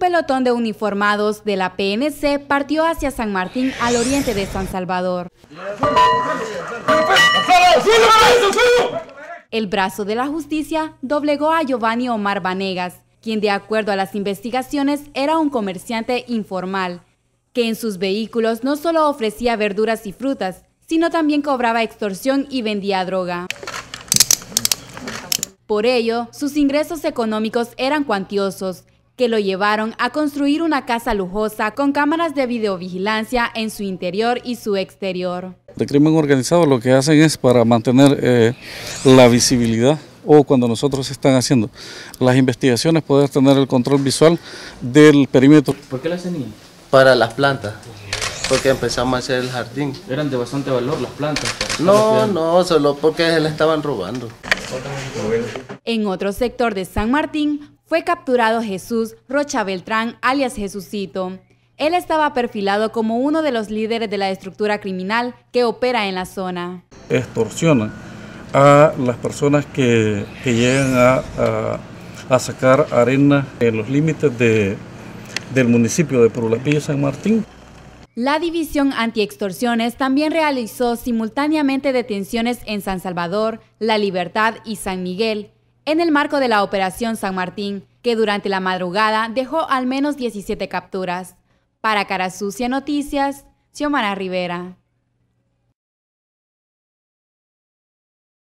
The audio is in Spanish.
pelotón de uniformados de la PNC partió hacia San Martín al oriente de San Salvador. El brazo de la justicia doblegó a Giovanni Omar Vanegas, quien de acuerdo a las investigaciones era un comerciante informal, que en sus vehículos no solo ofrecía verduras y frutas, sino también cobraba extorsión y vendía droga. Por ello, sus ingresos económicos eran cuantiosos, que lo llevaron a construir una casa lujosa con cámaras de videovigilancia en su interior y su exterior. El crimen organizado lo que hacen es para mantener eh, la visibilidad o cuando nosotros están haciendo las investigaciones poder tener el control visual del perímetro. ¿Por qué las ahí? Para las plantas, porque empezamos a hacer el jardín. ¿Eran de bastante valor las plantas? No, no, solo porque se estaban robando. En otro sector de San Martín, fue capturado Jesús Rocha Beltrán, alias Jesucito. Él estaba perfilado como uno de los líderes de la estructura criminal que opera en la zona. Extorsiona a las personas que, llegan a, sacar arena en los límites del municipio de Purulapillo, San Martín. La División Antiextorsiones también realizó simultáneamente detenciones en San Salvador, La Libertad y San Miguel, en el marco de la Operación San Martín, que durante la madrugada dejó al menos 17 capturas. Para Cara Sucia Noticias, Xiomara Rivera.